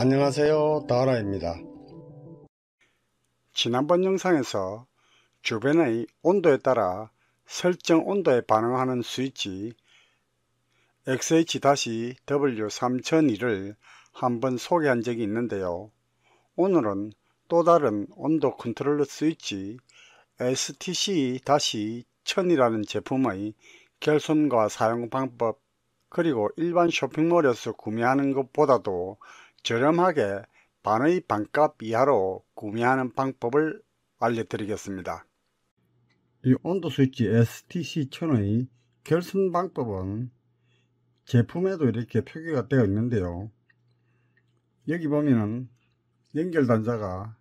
안녕하세요 다하라입니다 지난번 영상에서 주변의 온도에 따라 설정 온도에 반응하는 스위치 XH-W3002를 한번 소개한 적이 있는데요. 오늘은 또 다른 온도 컨트롤러 스위치 STC-1000이라는 제품의 결손과 사용 방법 그리고 일반 쇼핑몰에서 구매하는 것보다도 저렴하게 반의 반값 이하로 구매하는 방법을 알려드리겠습니다. 이 온도 스위치 STC1000의 결선 방법은 제품에도 이렇게 표기가 되어 있는데요. 여기 보면은 연결 단자가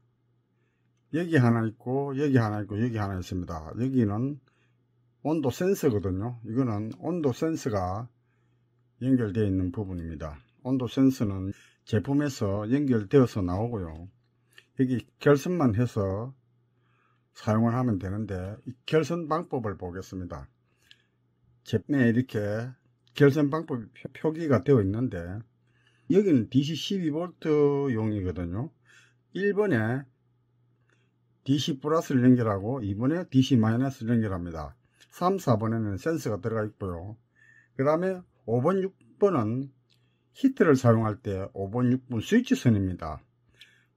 여기 하나 있고 여기 하나 있고 여기 하나 있습니다. 여기는 온도 센서거든요. 이거는 온도 센서가 연결되어 있는 부분입니다. 온도 센서는 제품에서 연결되어서 나오고요. 여기 결선만 해서 사용을 하면 되는데 결선 방법을 보겠습니다. 제품에 이렇게 결선 방법 표기가 되어 있는데 여기는 DC 1 2 v 용이거든요. 1번에 DC 플러스를 연결하고 2번에 DC 마이너스를 연결합니다. 3, 4번에는 센서가 들어가 있고요. 그 다음에 5번, 6번은 히트를 사용할 때 5번, 6번 스위치 선입니다.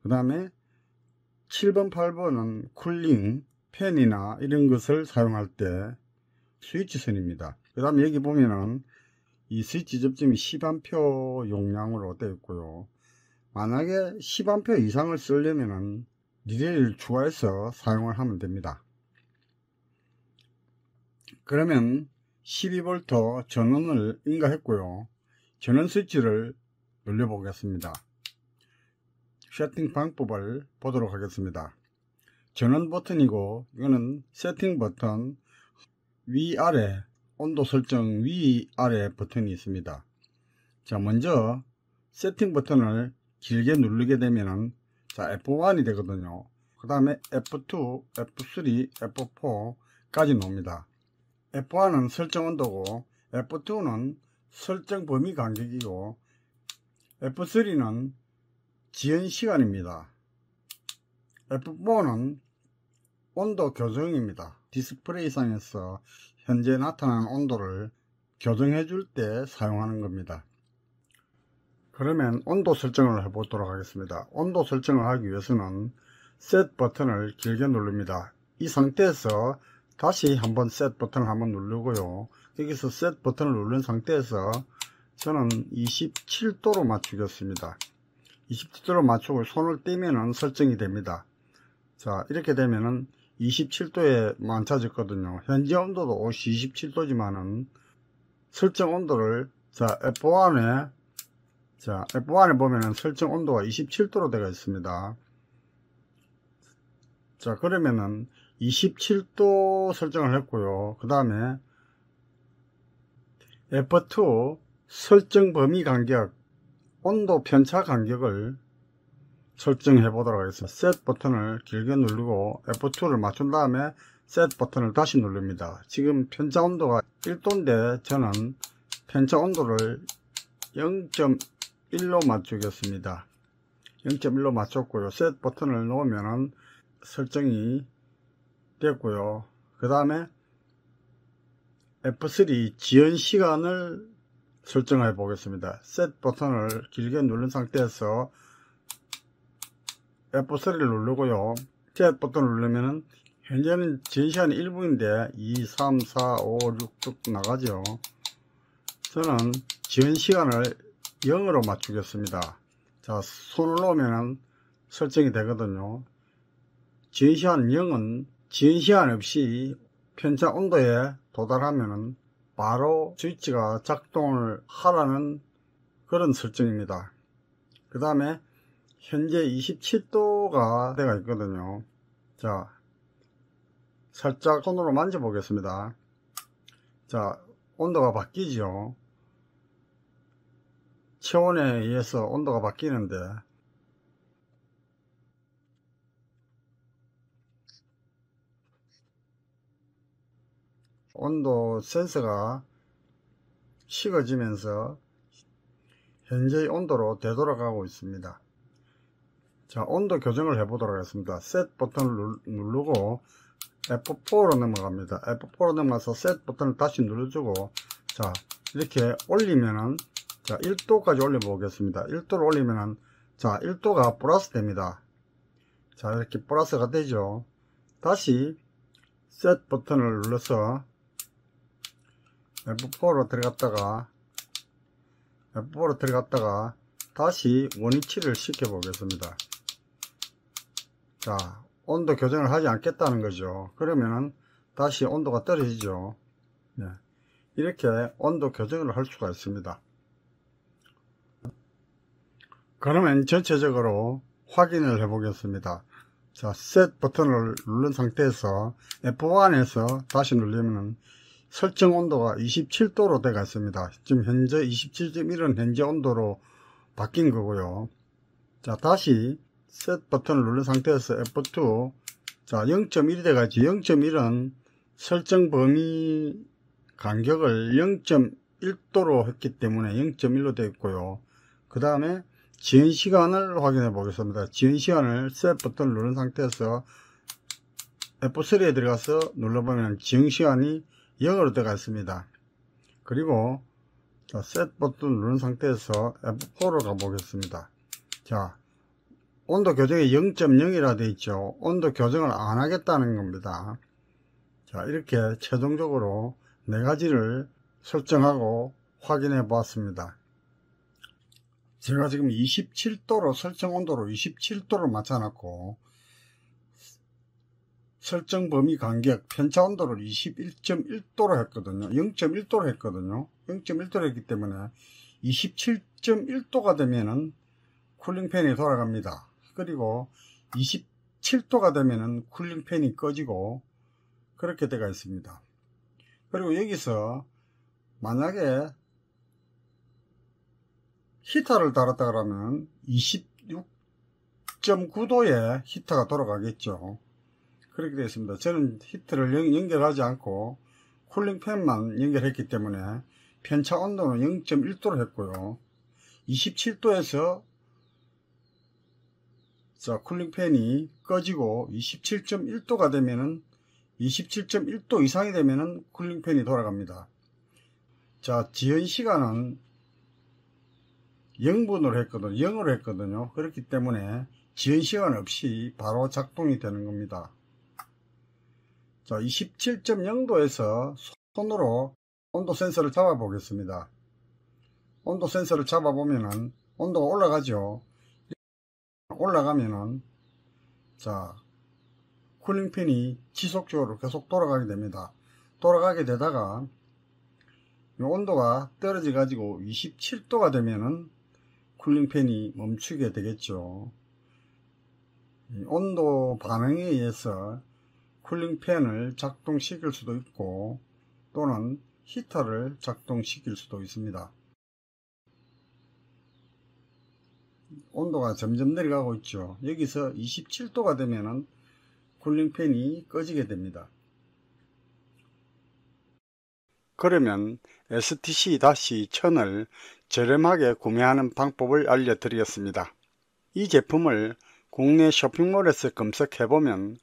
그 다음에 7번, 8번은 쿨링, 팬이나 이런 것을 사용할 때 스위치 선입니다. 그 다음에 여기 보면은 이 스위치 접점이 1 0표 용량으로 되어 있고요. 만약에 1 0표 이상을 쓰려면은 리레이를 추가해서 사용을 하면 됩니다. 그러면 12V 전원을 인가했고요. 전원 스위치를 눌려보겠습니다. 세팅 방법을 보도록 하겠습니다. 전원 버튼이고 이거는 세팅 버튼 위아래 온도 설정 위아래 버튼이 있습니다. 자 먼저 세팅 버튼을 길게 누르게 되면은 자 F1이 되거든요. 그 다음에 F2, F3, F4까지 놉니다 F1은 설정 온도고 F2는 설정 범위 간격이고 F3는 지연 시간입니다. F4는 온도 교정입니다. 디스플레이상에서 현재 나타난 온도를 교정해 줄 때 사용하는 겁니다. 그러면 온도 설정을 해보도록 하겠습니다. 온도 설정을 하기 위해서는 Set 버튼을 길게 누릅니다. 이 상태에서 다시 한번 Set 버튼을 한번 누르고요. 여기서 set 버튼을 누른 상태에서 저는 27도로 맞추겠습니다. 27도로 맞추고 손을 떼면은 설정이 됩니다. 자 이렇게 되면은 27도에 만차졌거든요. 현재 온도도 27도지만은 설정 온도를 자 F1에 자 F1에 보면은 설정 온도가 27도로 되어 있습니다. 자 그러면은 27도 설정을 했고요. 그 다음에 F2 설정 범위 간격, 온도 편차 간격을 설정해 보도록 하겠습니다. Set 버튼을 길게 누르고 F2를 맞춘 다음에 Set 버튼을 다시 누릅니다. 지금 편차 온도가 1도인데 저는 편차 온도를 0.1로 맞추겠습니다. 0.1로 맞췄고요. Set 버튼을 놓으면 설정이 됐고요. 그 다음에 F3 지연 시간을 설정해 보겠습니다. Set 버튼을 길게 누른 상태에서 F3를 누르고요. Set 버튼을 누르면 현재는 지연 시간이 1분인데 2, 3, 4, 5, 6 쭉 나가죠. 저는 지연 시간을 0으로 맞추겠습니다. 자, 손을 놓으면 설정이 되거든요. 지연 시간 0은 지연 시간 없이 편차 온도에 도달하면 바로 스위치가 작동을 하라는 그런 설정입니다. 그 다음에 현재 27도가 되어 있거든요. 자, 살짝 손으로 만져보겠습니다. 자, 온도가 바뀌죠. 체온에 의해서 온도가 바뀌는데 온도 센서가 식어지면서 현재의 온도로 되돌아가고 있습니다. 자 온도 교정을 해보도록 하겠습니다. 셋 버튼을 누르고 F4로 넘어갑니다. F4로 넘어가서 셋 버튼을 다시 눌러주고 자 이렇게 올리면은 자 1도까지 올려보겠습니다. 1도를 올리면은 자 1도가 플러스 됩니다. 자 이렇게 플러스가 되죠. 다시 셋 버튼을 눌러서 F4로 들어갔다가 F4로 들어갔다가 다시 원위치를 시켜 보겠습니다 자 온도 교정을 하지 않겠다는 거죠 그러면은 다시 온도가 떨어지죠 네. 이렇게 온도 교정을 할 수가 있습니다 그러면 전체적으로 확인을 해 보겠습니다 자, 셋 버튼을 누른 상태에서 F1에서 다시 누르면 설정 온도가 27도로 돼 갔습니다. 지금 현재 27.1은 현재 온도로 바뀐 거고요. 자 다시 셋 버튼을 누른 상태에서 F2 자 0.1이 돼가지 0.1은 설정 범위 간격을 0.1도로 했기 때문에 0.1로 되어 있고요. 그 다음에 지연 시간을 확인해 보겠습니다. 지연 시간을 셋 버튼을 누른 상태에서 F3에 들어가서 눌러보면 지연 시간이 0으로 들어갔습니다. 그리고 셋 버튼 누른 상태에서 F4로 가보겠습니다. 자, 온도 교정이 0.0이라 되어 있죠. 온도 교정을 안 하겠다는 겁니다. 자, 이렇게 최종적으로 네 가지를 설정하고 확인해 보았습니다. 제가 지금 27도로 설정 온도로 27도로 맞춰놨고 설정 범위 간격 편차 온도를 21.1도로 했거든요. 0.1도로 했거든요. 0.1도로 했기 때문에 27.1도가 되면은 쿨링팬이 돌아갑니다. 그리고 27도가 되면은 쿨링팬이 꺼지고 그렇게 되어 있습니다. 그리고 여기서 만약에 히터를 달았다 그러면 26.9도에 히터가 돌아가겠죠. 그렇게 되었습니다. 저는 히트를 연, 결하지 않고 쿨링팬만 연결했기 때문에 편차 온도는 0.1도로 했고요. 27도에서 자 쿨링팬이 꺼지고 27.1도가 되면은 27.1도 이상이 되면은 쿨링팬이 돌아갑니다. 자 지연 시간은 0분으로 했거든요. 0으로 했거든요. 그렇기 때문에 지연 시간 없이 바로 작동이 되는 겁니다. 27.0도에서 손으로 온도 센서를 잡아 보겠습니다. 온도 센서를 잡아 보면은 온도가 올라가죠. 올라가면은 자 쿨링팬이 지속적으로 계속 돌아가게 됩니다. 돌아가게 되다가 온도가 떨어져 가지고 27도가 되면은 쿨링팬이 멈추게 되겠죠. 온도 반응에 의해서 쿨링팬을 작동시킬 수도 있고 또는 히터를 작동시킬 수도 있습니다. 온도가 점점 내려가고 있죠. 여기서 27도가 되면 쿨링팬이 꺼지게 됩니다. 그러면 STC-1000을 저렴하게 구매하는 방법을 알려드리겠습니다. 이 제품을 국내 쇼핑몰에서 검색해보면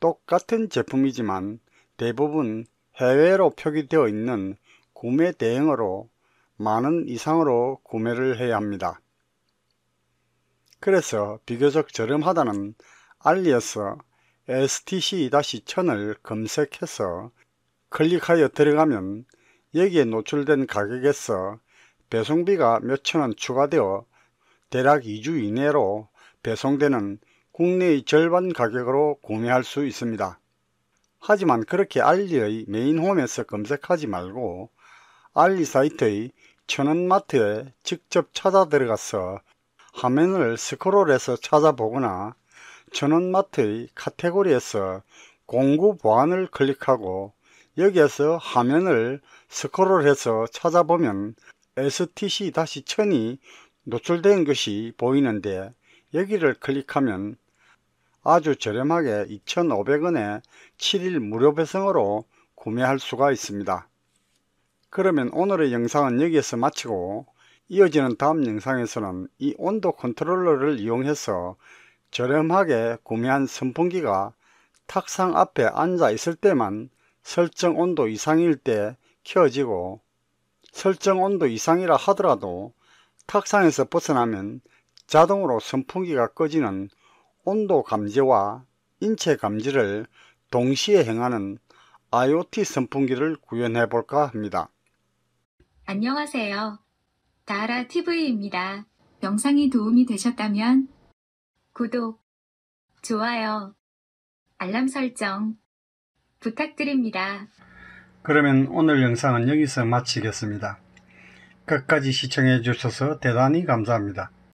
똑같은 제품이지만 대부분 해외로 표기되어 있는 구매 대행으로 많은 이상으로 구매를 해야 합니다. 그래서 비교적 저렴하다는 알리에서 STC-1000을 검색해서 클릭하여 들어가면 여기에 노출된 가격에서 배송비가 몇천원 추가되어 대략 2주 이내로 배송되는 국내의 절반 가격으로 구매할 수 있습니다. 하지만 그렇게 알리의 메인홈에서 검색하지 말고 알리 사이트의 천원마트에 직접 찾아 들어가서 화면을 스크롤해서 찾아보거나 천원마트의 카테고리에서 공구 보안을 클릭하고 여기에서 화면을 스크롤해서 찾아보면 STC-1000이 노출된 것이 보이는데 여기를 클릭하면 아주 저렴하게 2,500원에 7일 무료 배송으로 구매할 수가 있습니다. 그러면 오늘의 영상은 여기에서 마치고 이어지는 다음 영상에서는 이 온도 컨트롤러를 이용해서 저렴하게 구매한 선풍기가 탁상 앞에 앉아 있을 때만 설정 온도 이상일 때 켜지고 설정 온도 이상이라 하더라도 탁상에서 벗어나면 자동으로 선풍기가 꺼지는 온도 감지와 인체 감지를 동시에 행하는 IoT 선풍기를 구현해 볼까 합니다. 안녕하세요. 다하라 TV입니다. 영상이 도움이 되셨다면 구독, 좋아요, 알람 설정 부탁드립니다. 그러면 오늘 영상은 여기서 마치겠습니다. 끝까지 시청해 주셔서 대단히 감사합니다.